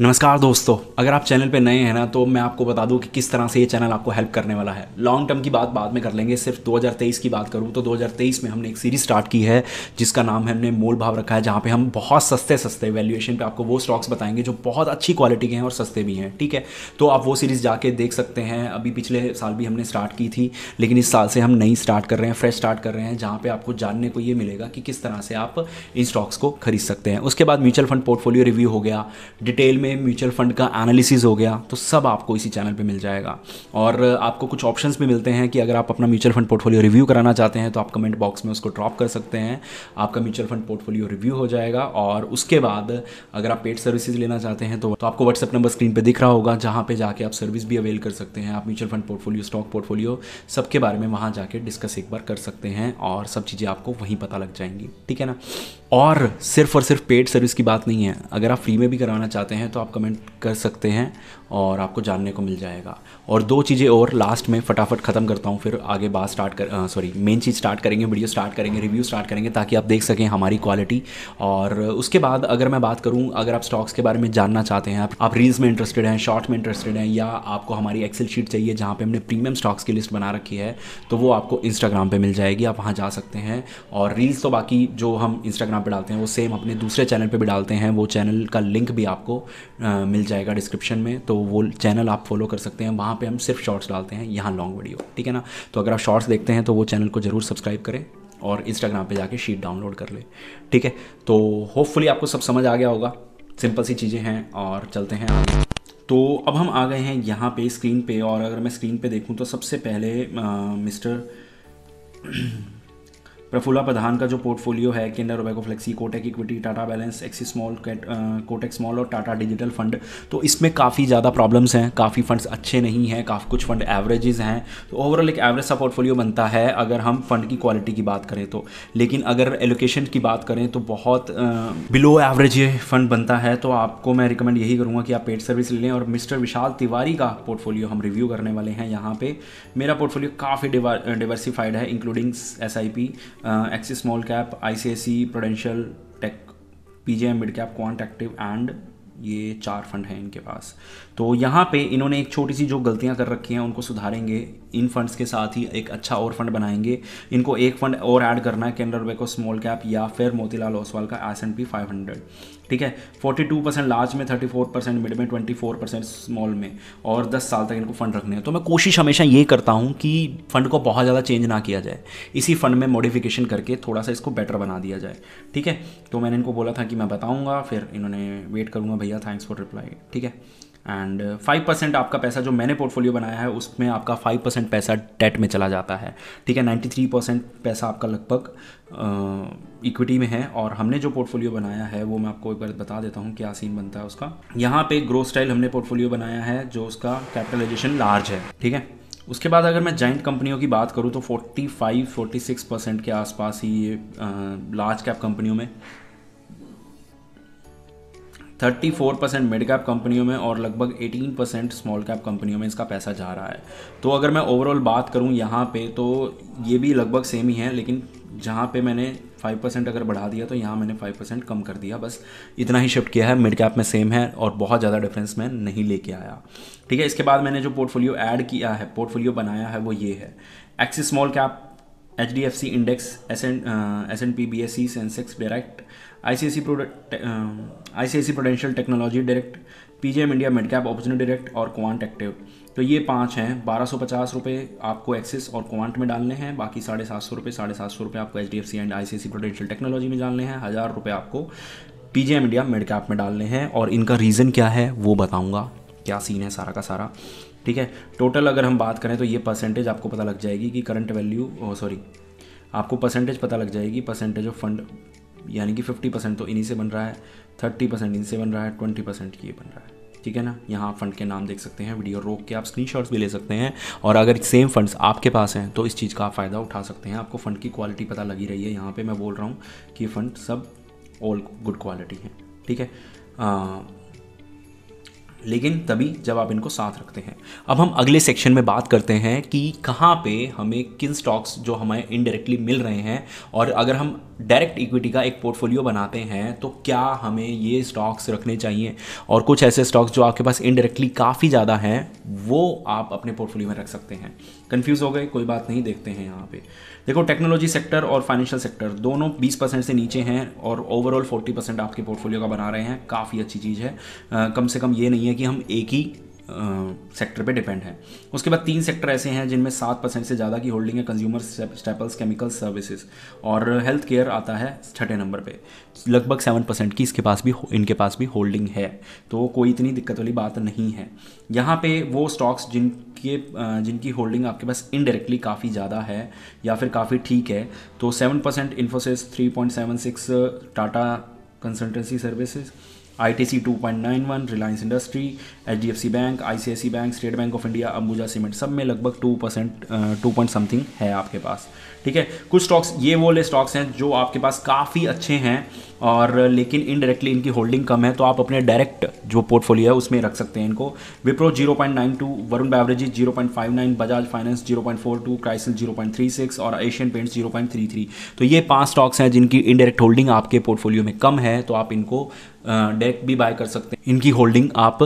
नमस्कार दोस्तों अगर आप चैनल पे नए हैं ना तो मैं आपको बता दूं कि किस तरह से ये चैनल आपको हेल्प करने वाला है लॉन्ग टर्म की बात बाद में कर लेंगे सिर्फ 2023 की बात करूं तो 2023 में हमने एक सीरीज स्टार्ट की है जिसका नाम हमने मोल भाव रखा है जहां पे हम बहुत सस्ते सस्ते वैल्यूएशन पे आपको वो स्टॉक्स बताएंगे जो बहुत अच्छी क्वालिटी के हैं और सस्ते भी हैं ठीक है तो आप वो सीरीज़ जाके देख सकते हैं अभी पिछले साल भी हमने स्टार्ट की थी लेकिन इस साल से हम नई स्टार्ट कर रहे हैं फ्रेश स्टार्ट कर रहे हैं जहाँ पर आपको जानने को ये मिलेगा कि किस तरह से आप इन स्टॉक्स को खरीद सकते हैं उसके बाद म्यूचुअल फंड पोर्टफोलियो रिव्यू हो गया डिटेल में म्यूचुअल फंड का एनालिसिस हो गया तो सब आपको इसी चैनल पे मिल जाएगा और आपको कुछ ऑप्शंस भी मिलते हैं कि अगर आप अपना म्यूचुअल फंड पोर्टफोलियो रिव्यू कराना चाहते हैं तो आप कमेंट बॉक्स में उसको ड्रॉप कर सकते हैं आपका म्यूचुअल फंड पोर्टफोलियो रिव्यू हो जाएगा और उसके बाद अगर आप पेड सर्विसेज लेना चाहते हैं तो, तो आपको व्हाट्सअप नंबर स्क्रीन पर दिख रहा होगा जहाँ पर जाके आप सर्विस भी अवेल कर सकते हैं आप mutual fund portfolio stock portfolio सबके बारे में वहाँ जाके डिस्कस एक बार कर सकते हैं और सब चीज़ें आपको वहीं पता लग जाएंगी ठीक है ना और सिर्फ और सिर्फ पेड सर्विस की बात नहीं है अगर आप फ्री में भी कराना चाहते हैं तो आप कमेंट कर सकते हैं और आपको जानने को मिल जाएगा और दो चीज़ें और लास्ट में फटाफट ख़त्म करता हूँ फिर आगे बात स्टार्ट कर सॉरी मेन चीज़ स्टार्ट करेंगे वीडियो स्टार्ट करेंगे रिव्यू स्टार्ट करेंगे ताकि आप देख सकें हमारी क्वालिटी और उसके बाद अगर मैं बात करूँ अगर आप स्टॉक्स के बारे में जानना चाहते हैं आप, आप रील्स में इंटरेस्टेड हैं शॉर्ट में इंटरेस्टेड हैं या आपको हमारी एक्सेल शीट चाहिए जहाँ पर हमने प्रीमियम स्टॉक्स की लिस्ट बना रखी है तो वो आपको इंस्टाग्राम पर मिल जाएगी आप वहाँ जा सकते हैं और रील्स तो बाकी जो हम इंस्टाग्राम पर डालते हैं वो सेम अपने दूसरे चैनल पर भी डालते हैं वो चैनल का लिंक भी आपको आ, मिल जाएगा डिस्क्रिप्शन में तो वो चैनल आप फॉलो कर सकते हैं वहाँ पर हम सिर्फ शॉर्ट्स डालते हैं यहाँ लॉन्ग वीडियो ठीक है ना तो अगर आप शॉर्ट्स देखते हैं तो वो चैनल को ज़रूर सब्सक्राइब करें और इंस्टाग्राम पे जाके शीट डाउनलोड कर ले ठीक है तो होपफुली आपको सब समझ आ गया होगा सिंपल सी चीज़ें हैं और चलते हैं आगे तो अब हम आ गए हैं यहाँ पे स्क्रीन पे और अगर मैं स्क्रीन पे देखूँ तो सबसे पहले मिस्टर प्रफुल्ला प्रधान का जो पोर्टफोलियो है केंद्र ओबैको flexi Kotak equity Tata balance एक्सी स्मॉल कोटेक स्मॉल और टाटा डिजिटल फंड तो इसमें काफ़ी ज़्यादा प्रॉब्लम्स हैं काफ़ी फंड्स अच्छे नहीं हैं काफ़ी कुछ फंड एवरेजेज हैं तो ओवरऑल एक एवरेज सा पोर्टफोलियो बनता है अगर हम फंड की क्वालिटी की बात करें तो लेकिन अगर एलोकेशन की बात करें तो बहुत बिलो एवरेज ये फंड बनता है तो आपको मैं रिकमेंड यही करूँगा कि आप पेड सर्विस ले लें और मिस्टर विशाल तिवारी का पोर्टफोलियो हम रिव्यू करने वाले हैं यहाँ पे मेरा पोर्टफोलियो काफ़ी डिवर्सिफाइड है including S I P Axis small cap ICICI Prudential tech PGI mid cap quant active and ये चार फंड हैं इनके पास तो यहाँ पे इन्होंने एक छोटी सी जो गलतियाँ कर रखी हैं उनको सुधारेंगे इन फंड्स के साथ ही एक अच्छा और फंड बनाएंगे इनको एक फंड और ऐड करना है कैनरा बैंक स्मॉल कैप या फिर मोतीलाल ओसवाल का S and P five hundred ठीक है फोर्टी टू परसेंट लार्ज में थर्टी फोर परसेंट मिड में ट्वेंटी फोर परसेंट स्मॉल में और दस साल तक इनको फंड रखने हैं तो मैं कोशिश हमेशा ये करता हूँ कि फंड को बहुत ज़्यादा चेंज ना किया जाए इसी फंड में मॉडिफिकेशन करके थोड़ा सा इसको बेटर बना दिया जाए ठीक है तो मैंने इनको बोला था कि मैं बताऊँगा फिर इन्होंने वेट करूँगा भैया थैंक्स फॉर रिप्लाई ठीक है एंड फाइव परसेंट आपका पैसा जो मैंने पोर्टफोलियो बनाया है उसमें आपका फाइव परसेंट पैसा डेट में चला जाता है ठीक है नाइन्टी थ्री परसेंट पैसा आपका लगभग इक्विटी uh, में है और हमने जो पोर्टफोलियो बनाया है वो मैं आपको एक बार बता देता हूँ क्या सीन बनता है उसका यहाँ पे ग्रोथ स्टाइल हमने पोर्टफोलियो बनाया है जो उसका कैपिटलाइजेशन लार्ज है ठीक है उसके बाद अगर मैं जॉइंट कंपनियों की बात करूँ तो 45, 46 परसेंट के आसपास ही ये लार्ज कैप कंपनियों में 34 परसेंट मिड कैप कंपनियों में और लगभग 18 परसेंट स्मॉल कैप कंपनियों में इसका पैसा जा रहा है तो अगर मैं ओवरऑल बात करूँ यहाँ पे तो ये भी लगभग सेम ही है लेकिन जहाँ पे मैंने फाइव परसेंट अगर बढ़ा दिया तो यहाँ मैंने फाइव परसेंट कम कर दिया बस इतना ही शिफ्ट किया है मिड कैप में सेम है और बहुत ज़्यादा डिफरेंस मैं नहीं लेके आया ठीक है इसके बाद मैंने जो पोर्टफोलियो ऐड किया है पोर्टफोलियो बनाया है वो ये है Axis small cap H D F C index S N S N P B S C Sensex direct I C S C product I C S C Prudential technology direct P G M India mid cap direct और quant active तो ये पाँच हैं बारह सौ पचास रुपये आपको एक्सिस और क्वांट में डालने हैं बाकी साढ़े सात सौ रुपये साढ़े सात सौ रुपये आपको H D F C and I C S C Prudential technology में डालने हैं हज़ार रुपये आपको P G M India mid cap में डालने हैं और इनका रीज़न क्या है वो बताऊँगा क्या सीन है सारा का सारा ठीक है टोटल अगर हम बात करें तो ये परसेंटेज आपको पता लग जाएगी कि करंट वैल्यू सॉरी आपको परसेंटेज पता लग जाएगी परसेंटेज ऑफ फंड यानी कि 50 परसेंट तो इन्हीं से बन रहा है 30 परसेंट इनसे बन रहा है 20 परसेंट ये बन रहा है ठीक है ना यहाँ आप फंड के नाम देख सकते हैं वीडियो रोक के आप स्क्रीनशॉट्स भी ले सकते हैं और अगर सेम फंड्स आपके पास हैं तो इस चीज़ का आप फ़ायदा उठा सकते हैं आपको फ़ंड की क्वालिटी पता लगी रही है यहाँ पर मैं बोल रहा हूँ कि फ़ंड सब ऑल गुड क्वालिटी है ठीक है लेकिन तभी जब आप इनको साथ रखते हैं अब हम अगले सेक्शन में बात करते हैं कि कहाँ पे हमें किन स्टॉक्स जो हमें इनडायरेक्टली मिल रहे हैं और अगर हम डायरेक्ट इक्विटी का एक पोर्टफोलियो बनाते हैं तो क्या हमें ये स्टॉक्स रखने चाहिए और कुछ ऐसे स्टॉक्स जो आपके पास इनडायरेक्टली काफ़ी ज़्यादा हैं वो आप अपने पोर्टफोलियो में रख सकते हैं कंफ्यूज हो गए कोई बात नहीं देखते हैं यहाँ पे देखो टेक्नोलॉजी सेक्टर और फाइनेंशियल सेक्टर दोनों 20 परसेंट से नीचे हैं और ओवरऑल 40 परसेंट आपके पोर्टफोलियो का बना रहे हैं काफ़ी अच्छी चीज़ है आ, कम से कम ये नहीं है कि हम एक ही सेक्टर पे डिपेंड है उसके बाद तीन सेक्टर ऐसे हैं जिनमें सात परसेंट से ज़्यादा की होल्डिंग है कंज्यूमर स्टेपल्स केमिकल सर्विसेज और हेल्थ केयर आता है छठे नंबर पे लगभग सेवन परसेंट की इसके पास भी इनके पास भी होल्डिंग है तो कोई इतनी दिक्कत वाली बात नहीं है यहाँ पे वो स्टॉक्स जिनके जिनकी होल्डिंग आपके पास इनडायरेक्टली काफ़ी ज़्यादा है या फिर काफ़ी ठीक है तो seven percent Infosys three point seven six Tata consultancy services ITC 2.91 Reliance industry HDFC bank ICICI bank State Bank of India Ambuja cement सब में लगभग two percent two point something है आपके पास ठीक है कुछ स्टॉक्स ये वो ले स्टॉक्स हैं जो आपके पास काफ़ी अच्छे हैं और लेकिन इनडायरेक्टली इनकी होल्डिंग कम है तो आप अपने डायरेक्ट जो पोर्टफोलियो है उसमें रख सकते हैं इनको Wipro zero point nine two Varun beverages zero point five nine Bajaj finance zero point four two Crisil zero point three six और Asian paints zero point three three तो ये पांच स्टॉक्स हैं जिनकी इनडायरेक्ट होल्डिंग आपके पोर्टफोलियो में कम है तो आप इनको डायरेक्ट भी बाय कर सकते हैं इनकी होल्डिंग आप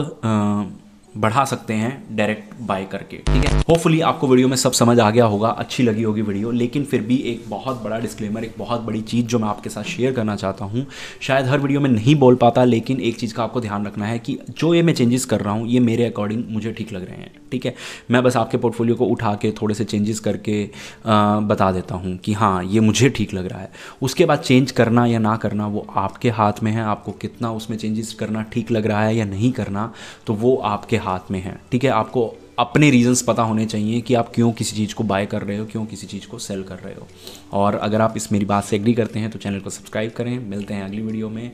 बढ़ा सकते हैं डायरेक्ट बाय करके ठीक है होपफुली आपको वीडियो में सब समझ आ गया होगा अच्छी लगी होगी वीडियो लेकिन फिर भी एक बहुत बड़ा डिस्क्लेमर एक बहुत बड़ी चीज़ जो मैं आपके साथ शेयर करना चाहता हूँ शायद हर वीडियो में नहीं बोल पाता लेकिन एक चीज़ का आपको ध्यान रखना है कि जो ये मैं चेंजेस कर रहा हूँ ये मेरे अकॉर्डिंग मुझे ठीक लग रहे हैं ठीक है मैं बस आपके पोर्टफोलियो को उठा के थोड़े से चेंजेस करके आ, बता देता हूँ कि हाँ ये मुझे ठीक लग रहा है उसके बाद चेंज करना या ना करना वो आपके हाथ में है आपको कितना उसमें चेंजेस करना ठीक लग रहा है या नहीं करना तो वो आपके हाथ में है ठीक है आपको अपने रीजंस पता होने चाहिए कि आप क्यों किसी चीज़ को बाय कर रहे हो क्यों किसी चीज़ को सेल कर रहे हो और अगर आप इस मेरी बात से एग्री करते हैं तो चैनल को सब्सक्राइब करें मिलते हैं अगली वीडियो में